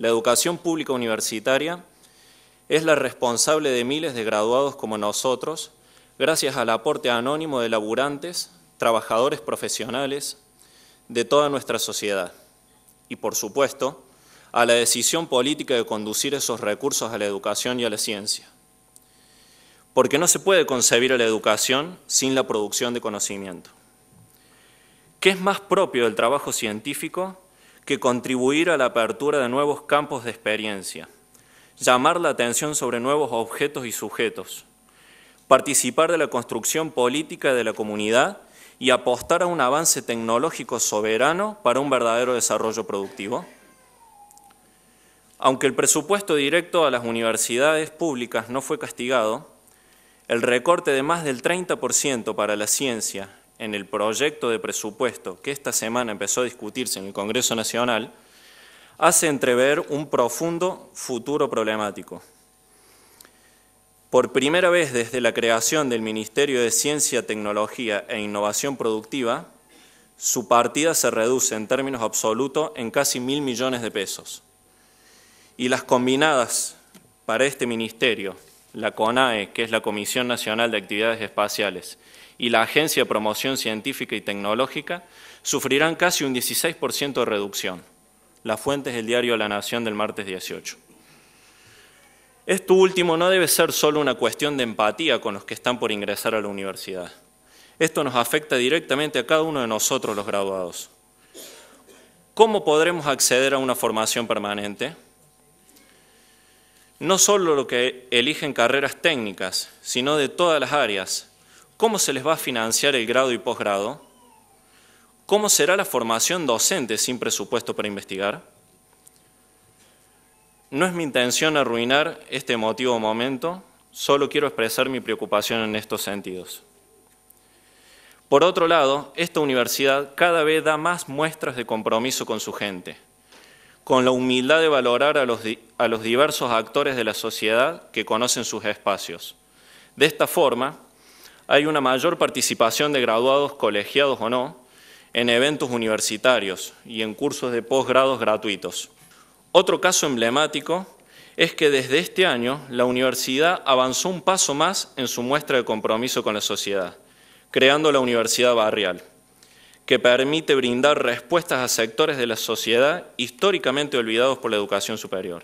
La educación pública universitaria es la responsable de miles de graduados como nosotros, gracias al aporte anónimo de laburantes, trabajadores profesionales de toda nuestra sociedad. Y por supuesto, a la decisión política de conducir esos recursos a la educación y a la ciencia. Porque no se puede concebir a la educación sin la producción de conocimiento. ¿Qué es más propio del trabajo científico que contribuir a la apertura de nuevos campos de experiencia, llamar la atención sobre nuevos objetos y sujetos, participar de la construcción política de la comunidad y apostar a un avance tecnológico soberano para un verdadero desarrollo productivo? Aunque el presupuesto directo a las universidades públicas no fue castigado, el recorte de más del 30% para la ciencia, en el proyecto de presupuesto que esta semana empezó a discutirse en el Congreso Nacional, hace entrever un profundo futuro problemático. Por primera vez desde la creación del Ministerio de Ciencia, Tecnología e Innovación Productiva, su partida se reduce en términos absolutos en casi mil millones de pesos. Y las combinadas para este ministerio la CONAE, que es la Comisión Nacional de Actividades Espaciales, y la Agencia de Promoción Científica y Tecnológica, sufrirán casi un 16% de reducción. La fuente es el diario La Nación del martes 18. Esto último no debe ser solo una cuestión de empatía con los que están por ingresar a la universidad. Esto nos afecta directamente a cada uno de nosotros los graduados. ¿Cómo podremos acceder a una formación permanente? no solo lo que eligen carreras técnicas, sino de todas las áreas, ¿cómo se les va a financiar el grado y posgrado? ¿Cómo será la formación docente sin presupuesto para investigar? No es mi intención arruinar este emotivo momento, solo quiero expresar mi preocupación en estos sentidos. Por otro lado, esta universidad cada vez da más muestras de compromiso con su gente con la humildad de valorar a los, a los diversos actores de la sociedad que conocen sus espacios. De esta forma, hay una mayor participación de graduados, colegiados o no, en eventos universitarios y en cursos de posgrados gratuitos. Otro caso emblemático es que desde este año la universidad avanzó un paso más en su muestra de compromiso con la sociedad, creando la Universidad Barrial que permite brindar respuestas a sectores de la sociedad históricamente olvidados por la educación superior.